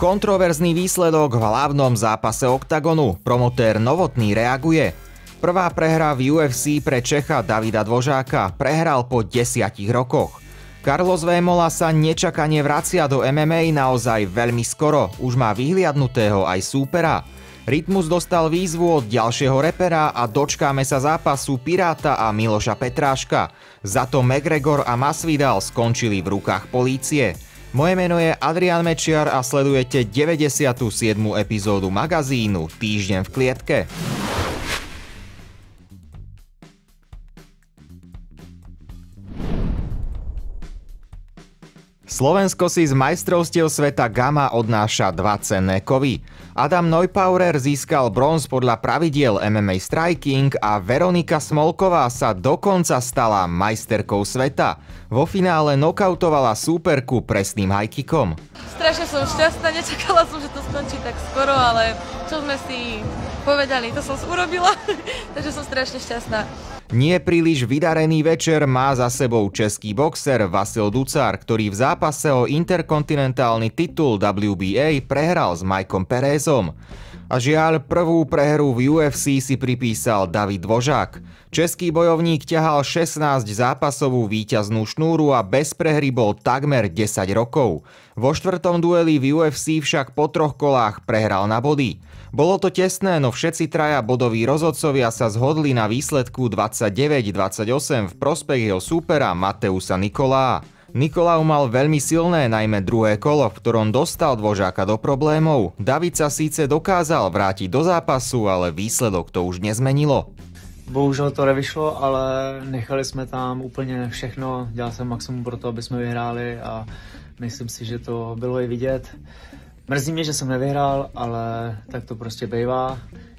Kontroverzný výsledok v hlavnom zápase OKTAGONu. Promotér Novotný reaguje. Prvá prehra v UFC pre Čecha Davida Dvožáka prehral po desiatich rokoch. Carlos Vémola sa nečakane vracia do MMA naozaj veľmi skoro, už má vyhliadnutého aj súpera. Rytmus dostal výzvu od ďalšieho repera a dočkáme sa zápasu Piráta a Miloša Petráška. Za to McGregor a Masvidal skončili v rukách polície. Moje meno je Adrian Mečiar a sledujete 97. epizódu magazínu Týždeň v klietke. Slovensko si z majstrovstiev sveta Gama odnáša dva cenné kovy. Adam Neupaurer získal bronz podľa pravidiel MMA Striking a Veronika Smolková sa dokonca stala majsterkou sveta. Vo finále nokautovala súperku presným hajkikom. Strašne som šťastná, nečakala som, že to skončí tak skoro, ale čo sme si povedali, to som urobila, takže som strašne šťastná. Nie príliš vydarený večer má za sebou český boxer Vasil Ducár, ktorý v zápase o interkontinentálny titul WBA prehral s Majkom Perezom. A žiaľ, prvú prehru v UFC si pripísal David Dvožák. Český bojovník ťahal 16 zápasovú víťaznú šnúru a bez prehry bol takmer 10 rokov. Vo štvrtom dueli v UFC však po troch kolách prehral na body. Bolo to tesné, no všetci traja bodoví rozhodcovia sa zhodli na výsledku 29-28 v prospech jeho súpera Mateusa Nikolá. Nikolau mal veľmi silné, najmä druhé kolo, v ktorom dostal dvožáka do problémov. David sa síce dokázal vrátiť do zápasu, ale výsledok to už nezmenilo. Bohužel to nevyšlo, ale nechali sme tam úplne všechno. Dělal jsem maximum pro to, aby sme vyhráli a myslím si, že to bylo i vidět. Mrzí mě, že jsem nevyhrál, ale tak to prostě bývá.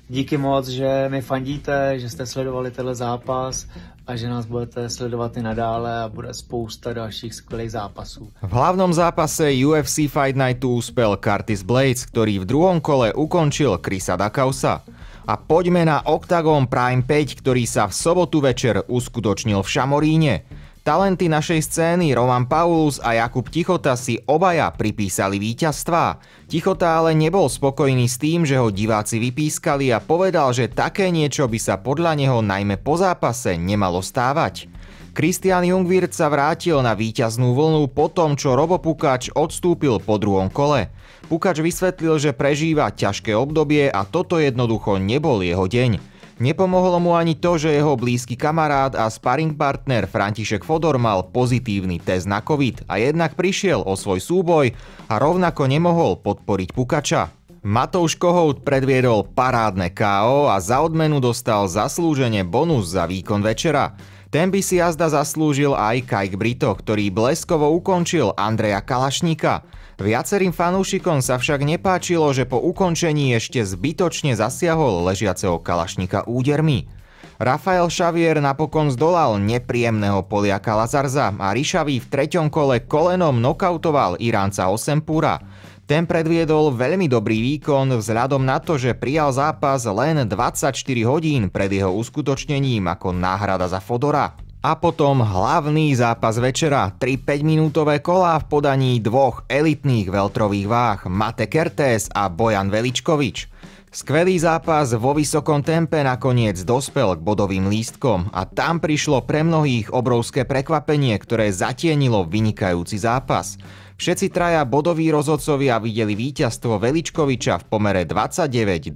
Díky moc, že mi fandíte, že jste sledovali tenhle zápas a že nás budete sledovat i nadále a bude spousta dalších skvělých zápasů. V hlavnom zápase UFC Fight Nightu uspěl Curtis Blades, který v druhom kole ukončil Krisa Dakausa. A poďme na Octagon Prime 5, ktorý sa v sobotu večer uskutočnil v Šamoríne. Talenty našej scény Roman Paulus a Jakub Tichota si obaja pripísali víťazstva. Tichota ale nebol spokojný s tým, že ho diváci vypískali a povedal, že také niečo by sa podľa neho najmä po zápase nemalo stávať. Christian Jungwirth sa vrátil na víťaznú vlnu po tom, čo Robo Pukač odstúpil po druhom kole. Pukač vysvetlil, že prežíva ťažké obdobie a toto jednoducho nebol jeho deň. Nepomohlo mu ani to, že jeho blízky kamarát a sparring partner František Fodor mal pozitívny test na COVID a jednak prišiel o svoj súboj a rovnako nemohol podporiť Pukača. Matouš Kohout predviedol parádne KO a za odmenu dostal zaslúžene bonus za výkon večera. Ten by si jazda zaslúžil aj Kajk Brito, ktorý bleskovo ukončil Andreja Kalašníka. Viacerým fanúšikom sa však nepáčilo, že po ukončení ešte zbytočne zasiahol ležiaceho Kalašníka údermi. Rafael Xavier napokon zdolal nepríjemného Poliaka Lazarza a Rišavý v treťom kole kolenom nokautoval Iránca Osempúra. Ten predviedol veľmi dobrý výkon vzhľadom na to, že prijal zápas len 24 hodín pred jeho uskutočnením ako náhrada za Fodora. A potom hlavný zápas večera, 3-5 minútové kolá v podaní dvoch elitných veltrových váh Mate Kertes a Bojan Veličkovič. Skvelý zápas vo vysokom tempe nakoniec dospel k bodovým lístkom a tam prišlo pre mnohých obrovské prekvapenie, ktoré zatienilo vynikajúci zápas. Všetci traja bodoví rozhodcovia videli víťazstvo Veličkoviča v pomere 29-28,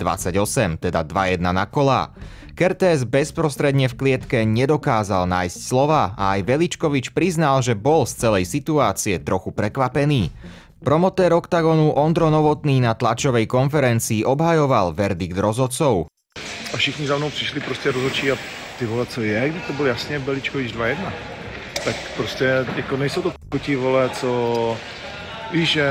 teda 2-1 na kola. Kertés bezprostredne v klietke nedokázal nájsť slova a aj Veličkovič priznal, že bol z celej situácie trochu prekvapený. Promotér OKTAGONu Ondro Novotný na tlačovej konferencii obhajoval verdikt rozhodcov. A všichni za mnou prišli proste rozhodčí a ty vole, co je, kde to bol jasne Veličkovič 2-1 tak proste jako nejsou to kutí vole, co víš, že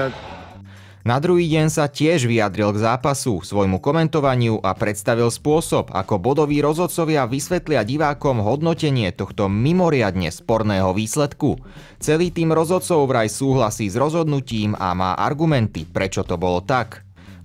na druhý deň sa tiež vyjadril k zápasu, svojmu komentovaniu a predstavil spôsob, ako bodoví rozhodcovia vysvetlia divákom hodnotenie tohto mimoriadne sporného výsledku. Celý tým rozhodcov vraj súhlasí s rozhodnutím a má argumenty, prečo to bolo tak.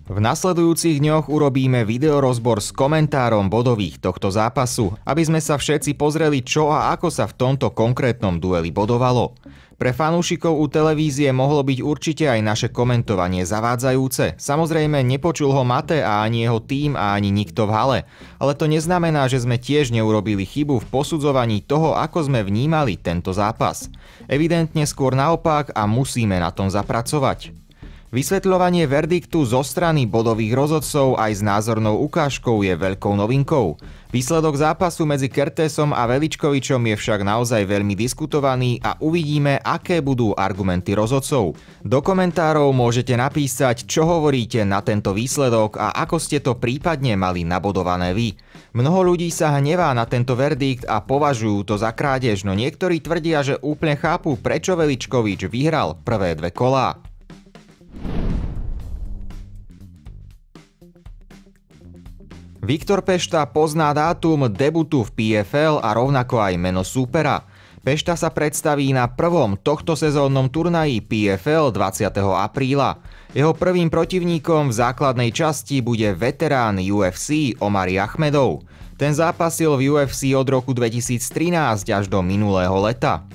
V nasledujúcich dňoch urobíme videorozbor s komentárom bodových tohto zápasu, aby sme sa všetci pozreli, čo a ako sa v tomto konkrétnom dueli bodovalo. Pre fanúšikov u televízie mohlo byť určite aj naše komentovanie zavádzajúce. Samozrejme, nepočul ho Mate a ani jeho tým a ani nikto v hale. Ale to neznamená, že sme tiež neurobili chybu v posudzovaní toho, ako sme vnímali tento zápas. Evidentne skôr naopak a musíme na tom zapracovať. Vysvetľovanie verdiktu zo strany bodových rozhodcov aj s názornou ukážkou je veľkou novinkou. Výsledok zápasu medzi Kertésom a Veličkovičom je však naozaj veľmi diskutovaný a uvidíme, aké budú argumenty rozhodcov. Do komentárov môžete napísať, čo hovoríte na tento výsledok a ako ste to prípadne mali nabodované vy. Mnoho ľudí sa hnevá na tento verdikt a považujú to za krádež, no niektorí tvrdia, že úplne chápu, prečo Veličkovič vyhral prvé dve kolá. Viktor Pešta pozná dátum debutu v PFL a rovnako aj meno súpera. Pešta sa predstaví na prvom tohto sezónnom turnaji PFL 20. apríla. Jeho prvým protivníkom v základnej časti bude veterán UFC Omari Achmedov. Ten zápasil v UFC od roku 2013 až do minulého leta.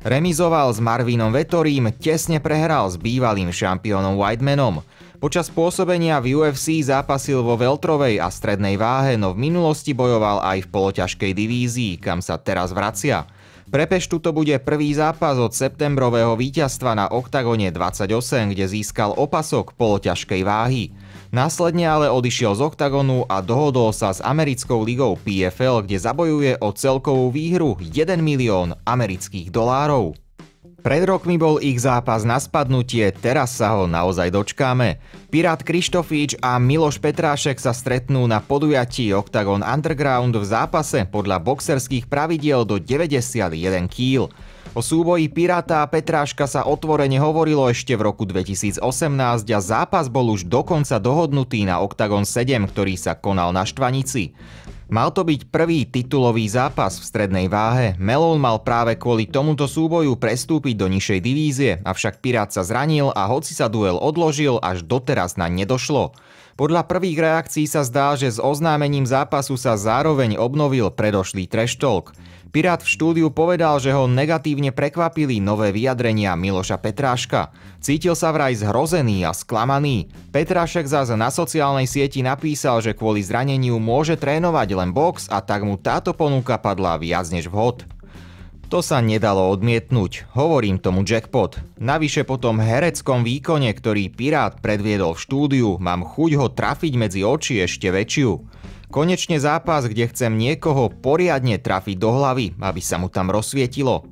Remizoval s Marvinom Vetorím, tesne prehral s bývalým šampiónom Whitemanom – Počas pôsobenia v UFC zápasil vo Veltrovej a strednej váhe, no v minulosti bojoval aj v poloťažkej divízii, kam sa teraz vracia. Pre Peštu to bude prvý zápas od septembrového víťazstva na OKTAGONE 28, kde získal opasok poloťažkej váhy. Následne ale odišiel z OKTAGONu a dohodol sa s americkou ligou PFL, kde zabojuje o celkovú výhru 1 milión amerických dolárov. Pred rokmi bol ich zápas na spadnutie, teraz sa ho naozaj dočkáme. Pirát Krištofíč a Miloš Petrášek sa stretnú na podujatí Octagon Underground v zápase podľa boxerských pravidiel do 91 kg. O súboji Pirata a Petráška sa otvorene hovorilo ešte v roku 2018 a zápas bol už dokonca dohodnutý na Octagon 7, ktorý sa konal na Štvanici. Mal to byť prvý titulový zápas v strednej váhe. Melon mal práve kvôli tomuto súboju prestúpiť do nižšej divízie, avšak Pirát sa zranil a hoci sa duel odložil, až doteraz na nedošlo. Podľa prvých reakcií sa zdá, že s oznámením zápasu sa zároveň obnovil predošlý treštolk. Pirát v štúdiu povedal, že ho negatívne prekvapili nové vyjadrenia Miloša Petráška. Cítil sa vraj zhrozený a sklamaný. Petrášek zase na sociálnej sieti napísal, že kvôli zraneniu môže trénovať len box a tak mu táto ponuka padla viac než vhod. To sa nedalo odmietnúť, hovorím tomu jackpot. Navyše po tom hereckom výkone, ktorý Pirát predviedol v štúdiu, mám chuť ho trafiť medzi oči ešte väčšiu. Konečne zápas, kde chcem niekoho poriadne trafiť do hlavy, aby sa mu tam rozsvietilo.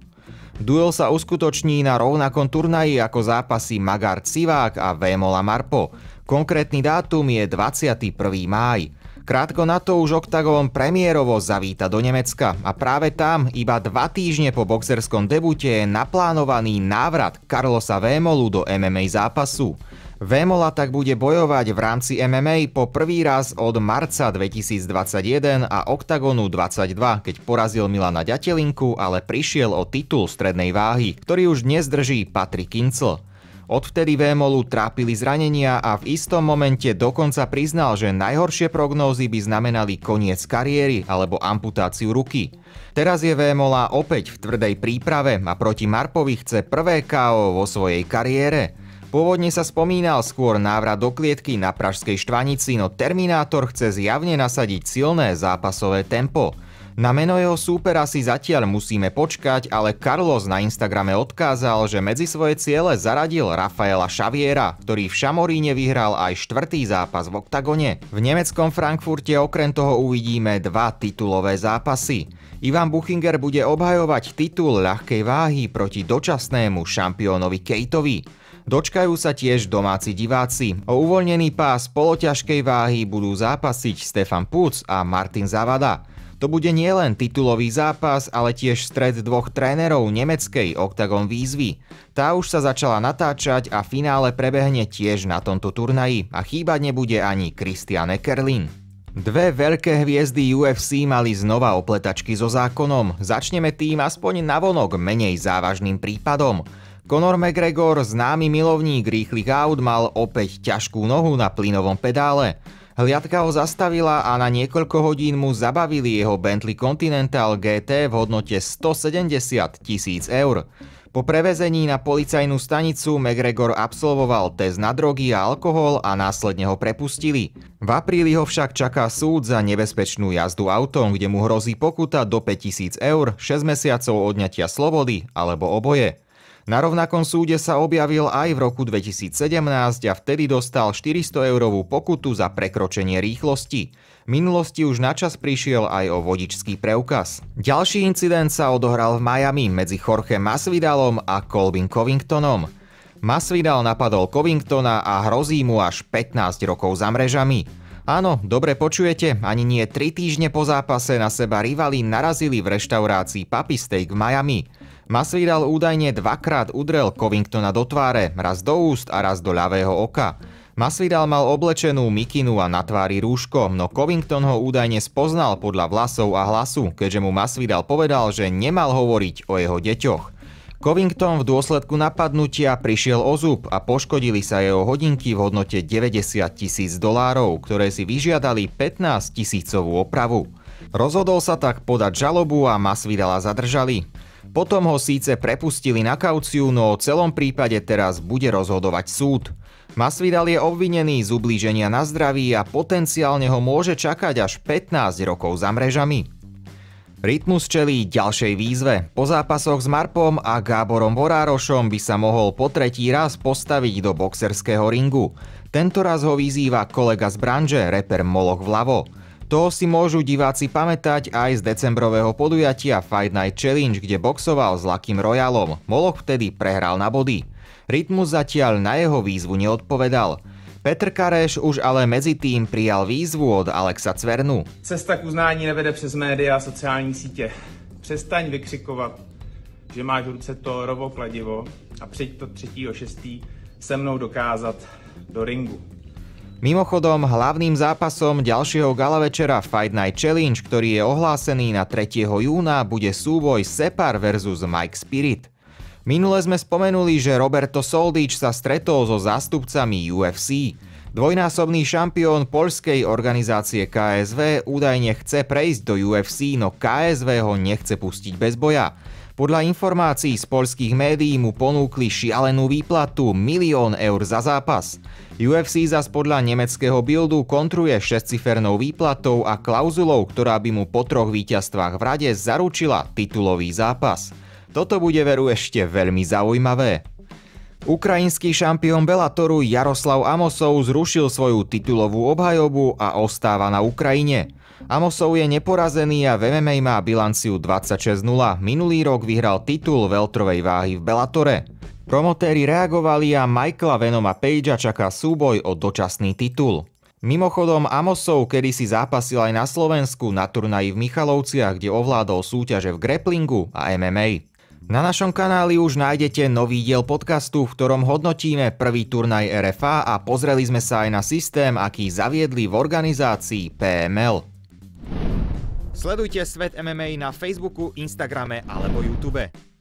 Duel sa uskutoční na rovnakom turnaji ako zápasy Magar Civák a Vémola Marpo. Konkrétny dátum je 21. máj. Krátko na to už Octagon premiérovo zavíta do Nemecka a práve tam iba dva týždne po boxerskom debute je naplánovaný návrat Carlosa Vémolu do MMA zápasu. Vémola tak bude bojovať v rámci MMA po prvý raz od marca 2021 a OKTAGONu 22, keď porazil Milana Ďatelinku, ale prišiel o titul strednej váhy, ktorý už dnes drží Patrick Kincl. Odvtedy Vémolu trápili zranenia a v istom momente dokonca priznal, že najhoršie prognózy by znamenali koniec kariéry alebo amputáciu ruky. Teraz je Vémola opäť v tvrdej príprave a proti Marpovi chce prvé KO vo svojej kariére. Pôvodne sa spomínal skôr návrat do klietky na pražskej štvanici, no Terminátor chce zjavne nasadiť silné zápasové tempo – na meno jeho súpera si zatiaľ musíme počkať, ale Carlos na Instagrame odkázal, že medzi svoje ciele zaradil Rafaela Šaviera, ktorý v Šamoríne vyhral aj štvrtý zápas v oktagone. V nemeckom Frankfurte okrem toho uvidíme dva titulové zápasy. Ivan Buchinger bude obhajovať titul ľahkej váhy proti dočasnému šampiónovi Kejtovi. Dočkajú sa tiež domáci diváci. O uvoľnený pás poloťažkej váhy budú zápasiť Stefan Puc a Martin Zavada. To bude nielen titulový zápas, ale tiež stred dvoch trénerov nemeckej Octagon výzvy. Tá už sa začala natáčať a finále prebehne tiež na tomto turnaji a chýbať nebude ani Christian Eckerlin. Dve veľké hviezdy UFC mali znova opletačky so zákonom. Začneme tým aspoň navonok menej závažným prípadom. Conor McGregor, známy milovník rýchlych aut, mal opäť ťažkú nohu na plynovom pedále. Hliadka ho zastavila a na niekoľko hodín mu zabavili jeho Bentley Continental GT v hodnote 170 tisíc eur. Po prevezení na policajnú stanicu McGregor absolvoval test na drogy a alkohol a následne ho prepustili. V apríli ho však čaká súd za nebezpečnú jazdu autom, kde mu hrozí pokuta do 5000 eur, 6 mesiacov odňatia slobody alebo oboje. Na rovnakom súde sa objavil aj v roku 2017 a vtedy dostal 400 eurovú pokutu za prekročenie rýchlosti. V minulosti už načas prišiel aj o vodičský preukaz. Ďalší incident sa odohral v Miami medzi Jorge Masvidalom a Colbin Covingtonom. Masvidal napadol Covingtona a hrozí mu až 15 rokov za mrežami. Áno, dobre počujete, ani nie tri týždne po zápase na seba rivali narazili v reštaurácii Papi Steak v Miami. Masvidal údajne dvakrát udrel Covingtona do tváre, raz do úst a raz do ľavého oka. Masvidal mal oblečenú mikinu a na tvári rúško, no Covington ho údajne spoznal podľa vlasov a hlasu, keďže mu Masvidal povedal, že nemal hovoriť o jeho deťoch. Covington v dôsledku napadnutia prišiel o zub a poškodili sa jeho hodinky v hodnote 90 tisíc dolárov, ktoré si vyžiadali 15 tisícovú opravu. Rozhodol sa tak podať žalobu a Masvidala zadržali. Potom ho síce prepustili na kauciu, no o celom prípade teraz bude rozhodovať súd. Masvidal je obvinený z ublíženia na zdraví a potenciálne ho môže čakať až 15 rokov za mrežami. Rytmus čelí ďalšej výzve. Po zápasoch s Marpom a Gáborom Vorárošom by sa mohol po tretí raz postaviť do boxerského ringu. Tento raz ho vyzýva kolega z branže, reper Moloch Vlavo. To si môžu diváci pamätať aj z decembrového podujatia Fight Night Challenge, kde boxoval s Lakým Royalom. Moloch vtedy prehral na body. Rytmus zatiaľ na jeho výzvu neodpovedal. Petr Kareš už ale medzi tým prijal výzvu od Alexa Cvernu. Cesta k uznání nevede přes média a sociální sítě. Přestaň vykřikovat, že máš v ruce to rovo kladivo a přijď to 3.6. se mnou dokázat do ringu. Mimochodom, hlavným zápasom ďalšieho gala večera Fight Night Challenge, ktorý je ohlásený na 3. júna, bude súboj Separ vs. Mike Spirit. Minule sme spomenuli, že Roberto Soldič sa stretol so zástupcami UFC. Dvojnásobný šampión poľskej organizácie KSV údajne chce prejsť do UFC, no KSV ho nechce pustiť bez boja. Podľa informácií z polských médií mu ponúkli šialenú výplatu milión eur za zápas. UFC zas podľa nemeckého buildu kontruje šestcifernou výplatou a klauzulou, ktorá by mu po troch víťazstvách v rade zaručila titulový zápas. Toto bude veru ešte veľmi zaujímavé. Ukrajinský šampión Bellatoru Jaroslav Amosov zrušil svoju titulovú obhajobu a ostáva na Ukrajine. Amosov je neporazený a v MMA má bilanciu 26-0. Minulý rok vyhral titul veľtrovej váhy v Bellatore. Promotéri reagovali a Michaela Venoma Pagea čaká súboj o dočasný titul. Mimochodom, Amosov kedysi zápasil aj na Slovensku na turnaji v Michalovciach, kde ovládol súťaže v grapplingu a MMA. Na našom kanáli už nájdete nový diel podcastu, v ktorom hodnotíme prvý turnaj RFA a pozreli sme sa aj na systém, aký zaviedli v organizácii PML. Sledujte Svet MMA na Facebooku, Instagrame alebo YouTube.